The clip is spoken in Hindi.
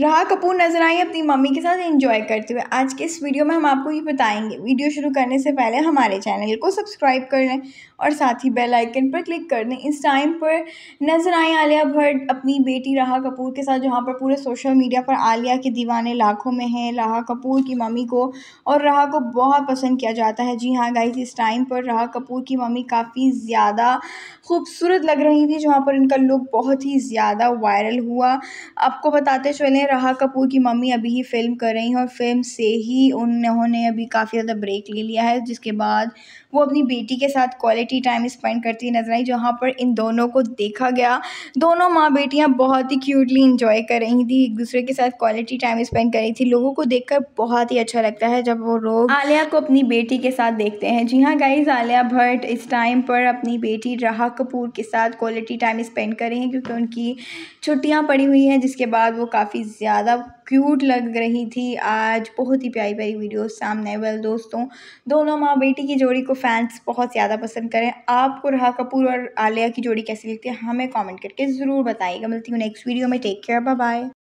राहा कपूर नज़र आई अपनी मम्मी के साथ एंजॉय करते हुए आज के इस वीडियो में हम आपको ये बताएंगे वीडियो शुरू करने से पहले हमारे चैनल को सब्सक्राइब कर लें और साथ ही बेल आइकन पर क्लिक कर दें इस टाइम पर नज़र आई आलिया भट्ट अपनी बेटी राहा कपूर के साथ जहाँ पर पूरे सोशल मीडिया पर आलिया के दीवाने लाखों में हैं राहा कपूर की मम्मी को और राहा को बहुत पसंद किया जाता है जी हाँ गाइज इस टाइम पर रहा कपूर की मम्मी काफ़ी ज़्यादा खूबसूरत लग रही थी जहाँ पर इनका लुक बहुत ही ज़्यादा वायरल हुआ आपको बताते चलें हैं राहा कपूर की मम्मी अभी ही फ़िल्म कर रही हैं और फिल्म से ही उन्होंने अभी काफ़ी ज़्यादा ब्रेक ले लिया है जिसके बाद वो अपनी बेटी के साथ क्वालिटी टाइम स्पेंड करती नजर आई जहाँ पर इन दोनों को देखा गया दोनों माँ बेटियाँ बहुत ही क्यूटली इंजॉय कर रही थी एक दूसरे के साथ क्वालिटी टाइम स्पेंड कर रही थी लोगों को देख बहुत ही अच्छा लगता है जब वो लोग आलिया को अपनी बेटी के साथ देखते हैं जी हाँ गाइज आलिया भट्ट इस टाइम पर अपनी बेटी राहा कपूर के साथ क्वालिटी टाइम स्पेंड कर रही हैं क्योंकि उनकी छुट्टियाँ पड़ी हुई हैं जिसके बाद वो काफ़ी ज़्यादा क्यूट लग रही थी आज बहुत ही प्यारी प्यारी वीडियोस सामने आई वेल दोस्तों दोनों माँ बेटी की जोड़ी को फैंस बहुत ज़्यादा पसंद करें आपको रहा कपूर और आलिया की जोड़ी कैसी लगती है हमें कमेंट करके ज़रूर बताइएगा मिलती हूँ नेक्स्ट वीडियो में टेक केयर बाय